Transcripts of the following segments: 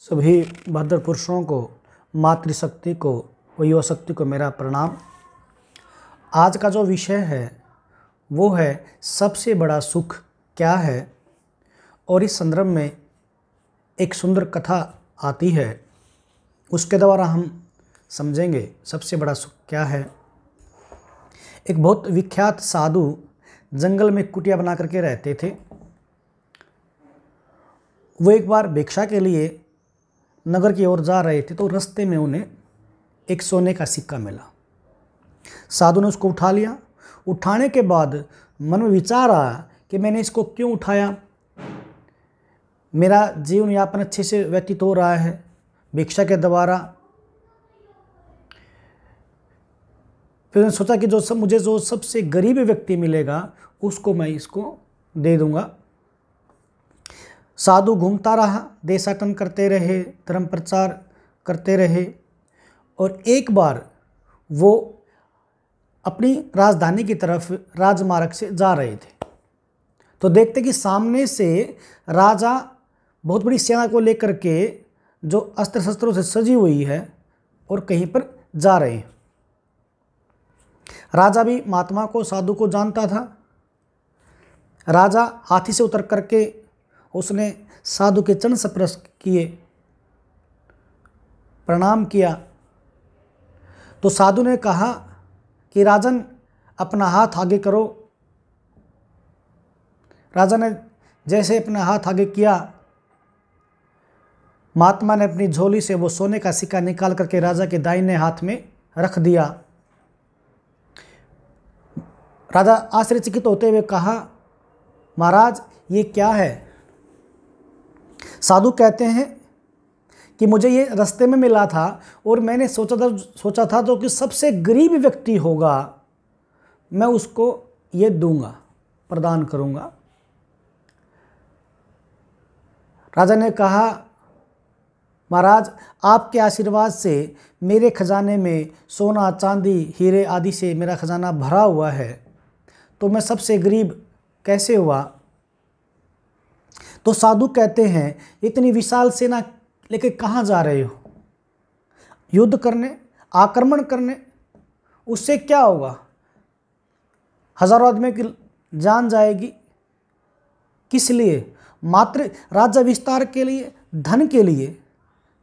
सभी भद्र पुरुषों को मातृशक्ति को व युवा शक्ति को मेरा प्रणाम आज का जो विषय है वो है सबसे बड़ा सुख क्या है और इस संदर्भ में एक सुंदर कथा आती है उसके द्वारा हम समझेंगे सबसे बड़ा सुख क्या है एक बहुत विख्यात साधु जंगल में कुटिया बना करके रहते थे वो एक बार भिक्षा के लिए नगर की ओर जा रहे थे तो रस्ते में उन्हें एक सोने का सिक्का मिला साधु ने उसको उठा लिया उठाने के बाद मन में विचार आया कि मैंने इसको क्यों उठाया मेरा जीवन यापन अच्छे से व्यतीत हो रहा है भिक्षा के द्वारा फिर मैंने सोचा कि जो सब मुझे जो सबसे गरीब व्यक्ति मिलेगा उसको मैं इसको दे दूंगा साधु घूमता रहा देशाटन करते रहे धर्म प्रचार करते रहे और एक बार वो अपनी राजधानी की तरफ राजमार्ग से जा रहे थे तो देखते कि सामने से राजा बहुत बड़ी सेना को लेकर के जो अस्त्र शस्त्रों से सजी हुई है और कहीं पर जा रहे हैं राजा भी महात्मा को साधु को जानता था राजा हाथी से उतर करके उसने साधु के चरण स्पर्श किए प्रणाम किया तो साधु ने कहा कि राजन अपना हाथ आगे करो राजा ने जैसे अपना हाथ आगे किया महात्मा ने अपनी झोली से वो सोने का सिक्का निकाल करके राजा के दाहिने हाथ में रख दिया राजा आश्चर्यचकित होते हुए कहा महाराज ये क्या है साधु कहते हैं कि मुझे ये रास्ते में मिला था और मैंने सोचा था सोचा था जो तो कि सबसे गरीब व्यक्ति होगा मैं उसको ये दूंगा प्रदान करूंगा राजा ने कहा महाराज आपके आशीर्वाद से मेरे खजाने में सोना चांदी हीरे आदि से मेरा खजाना भरा हुआ है तो मैं सबसे गरीब कैसे हुआ तो साधु कहते हैं इतनी विशाल सेना लेके कहाँ जा रहे हो युद्ध करने आक्रमण करने उससे क्या होगा हजारों आदमी की जान जाएगी किस लिए मात्र राज्य विस्तार के लिए धन के लिए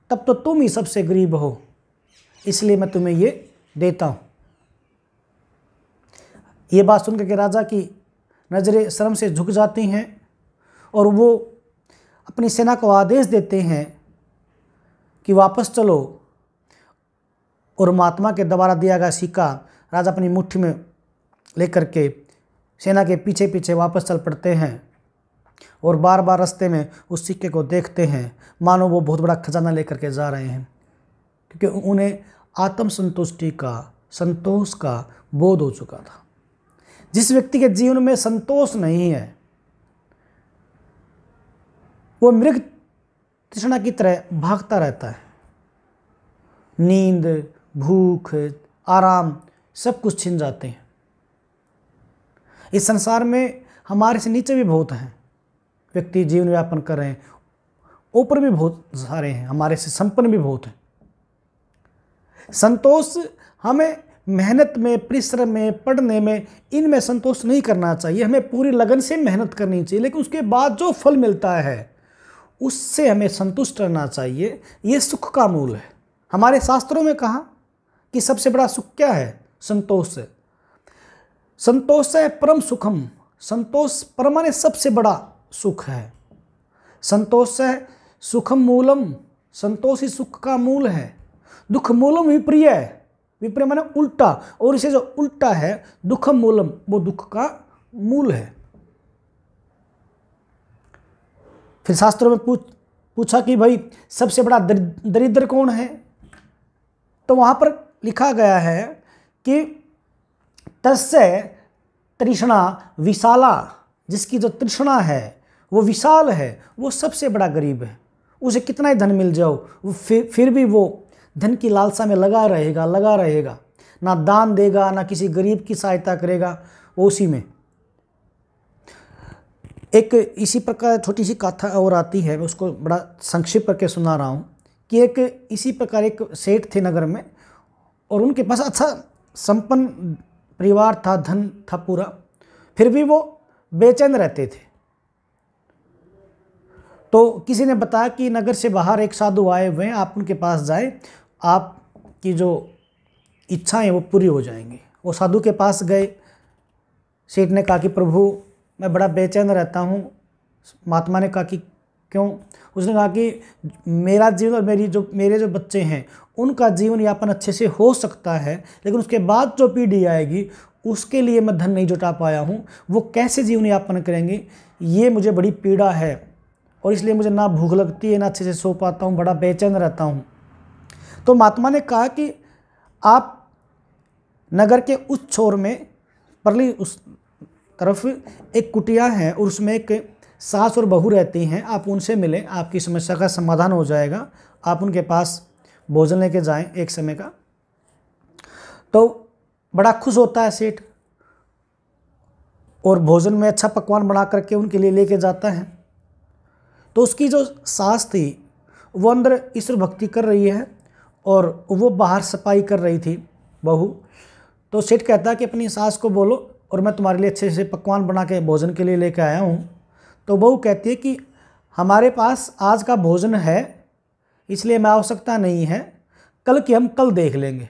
तब तो तुम ही सबसे गरीब हो इसलिए मैं तुम्हें ये देता हूँ ये बात सुनकर के राजा की नज़रें शर्म से झुक जाती हैं और वो अपनी सेना को आदेश देते हैं कि वापस चलो और महात्मा के द्वारा दिया गया सिक्का राजा अपनी मुट्ठी में लेकर के सेना के पीछे पीछे वापस चल पड़ते हैं और बार बार रास्ते में उस सिक्के को देखते हैं मानो वो बहुत बड़ा खजाना लेकर के जा रहे हैं क्योंकि उन्हें आत्मसंतुष्टि का संतोष का बोध हो चुका था जिस व्यक्ति के जीवन में संतोष नहीं है वो मृग तृष्णा की तरह भागता रहता है नींद भूख आराम सब कुछ छिन जाते हैं इस संसार में हमारे से नीचे भी बहुत हैं व्यक्ति जीवन व्यापन कर रहे हैं ऊपर भी बहुत सारे हैं हमारे से संपन्न भी बहुत हैं संतोष हमें मेहनत में परिश्रम में पढ़ने में इनमें संतोष नहीं करना चाहिए हमें पूरी लगन से मेहनत करनी चाहिए लेकिन उसके बाद जो फल मिलता है उससे हमें संतुष्ट रहना चाहिए ये सुख का मूल है हमारे शास्त्रों में कहा कि सबसे बड़ा सुख क्या है संतोष है संतोष है परम सुखम संतोष परमाने सबसे बड़ा सुख है संतोष है सुखम मूलम संतोष ही सुख का मूल है दुख मूलम विप्रिय है विप्रिय माने उल्टा और इसे जो उल्टा है दुखम मूलम वो दुख का मूल है फिर शास्त्रों में पूछ पूछा कि भाई सबसे बड़ा दरिद्र कौन है तो वहाँ पर लिखा गया है कि तस्य तृष्णा विशाला जिसकी जो तृष्णा है वो विशाल है वो सबसे बड़ा गरीब है उसे कितना ही धन मिल जाओ वो फिर फिर भी वो धन की लालसा में लगा रहेगा लगा रहेगा ना दान देगा ना किसी गरीब की सहायता करेगा वो उसी में एक इसी प्रकार छोटी सी कथा और आती है मैं उसको बड़ा संक्षिप्त करके सुना रहा हूँ कि एक इसी प्रकार एक सेठ थे नगर में और उनके पास अच्छा संपन्न परिवार था धन था पूरा फिर भी वो बेचैन रहते थे तो किसी ने बताया कि नगर से बाहर एक साधु आए हुए हैं आप उनके पास जाए आपकी जो इच्छाएं वो पूरी हो जाएंगी वो साधु के पास गए सेठ ने कहा कि प्रभु मैं बड़ा बेचैन रहता हूँ महात्मा ने कहा कि क्यों उसने कहा कि मेरा जीवन और मेरी जो मेरे जो बच्चे हैं उनका जीवन यापन अच्छे से हो सकता है लेकिन उसके बाद जो पीढ़ी आएगी उसके लिए मैं धन नहीं जुटा पाया हूँ वो कैसे जीवन यापन करेंगे ये मुझे बड़ी पीड़ा है और इसलिए मुझे ना भूख लगती है ना अच्छे से सो पाता हूँ बड़ा बेचैन रहता हूँ तो महात्मा ने कहा कि आप नगर के उस छोर में परली उस तरफ एक कुटिया है और उसमें एक सास और बहू रहती हैं आप उनसे मिलें आपकी समस्या का समाधान हो जाएगा आप उनके पास भोजन लेके जाएं एक समय का तो बड़ा खुश होता है सेठ और भोजन में अच्छा पकवान बना करके उनके लिए लेके जाता है तो उसकी जो सास थी वो अंदर ईश्वर भक्ति कर रही है और वो बाहर सफाई कर रही थी बहू तो सेठ कहता है कि अपनी सास को बोलो और मैं तुम्हारे लिए अच्छे से पकवान बना के भोजन के लिए लेके आया हूँ तो बहू कहती है कि हमारे पास आज का भोजन है इसलिए मैं आवश्यकता नहीं है कल की हम कल देख लेंगे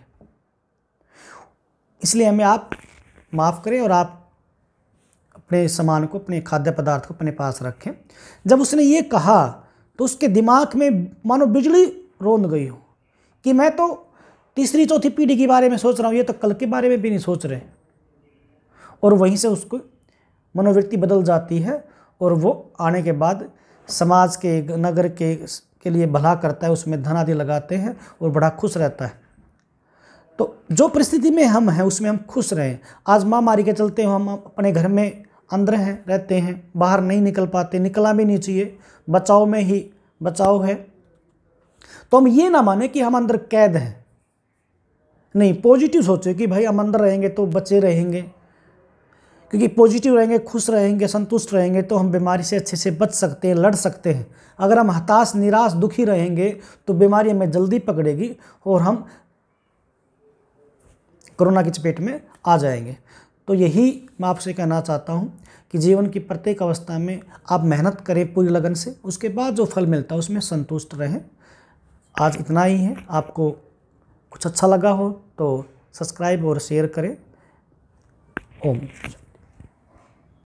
इसलिए हमें आप माफ़ करें और आप अपने सामान को अपने खाद्य पदार्थ को अपने पास रखें जब उसने ये कहा तो उसके दिमाग में मानो बिजली रोंद गई हो कि मैं तो तीसरी चौथी पीढ़ी के बारे में सोच रहा हूँ ये तो कल के बारे में भी नहीं सोच रहे और वहीं से उसको मनोवृत्ति बदल जाती है और वो आने के बाद समाज के नगर के के लिए भला करता है उसमें धन आदि लगाते हैं और बड़ा खुश रहता है तो जो परिस्थिति में हम हैं उसमें हम खुश रहें आज महामारी के चलते हम अपने घर में अंदर हैं रहते हैं बाहर नहीं निकल पाते निकला भी नहीं चाहिए बचाव में ही बचाव है तो हम ये ना माने कि हम अंदर कैद हैं नहीं पॉजिटिव सोचे कि भाई हम अंदर रहेंगे तो बचे रहेंगे क्योंकि पॉजिटिव रहेंगे खुश रहेंगे संतुष्ट रहेंगे तो हम बीमारी से अच्छे से बच सकते हैं लड़ सकते हैं अगर हम हताश निराश दुखी रहेंगे तो बीमारी हमें जल्दी पकड़ेगी और हम कोरोना की चपेट में आ जाएंगे तो यही मैं आपसे कहना चाहता हूँ कि जीवन की प्रत्येक अवस्था में आप मेहनत करें पूरी लगन से उसके बाद जो फल मिलता है उसमें संतुष्ट रहें आज इतना ही है आपको कुछ अच्छा लगा हो तो सब्सक्राइब और शेयर करें ओम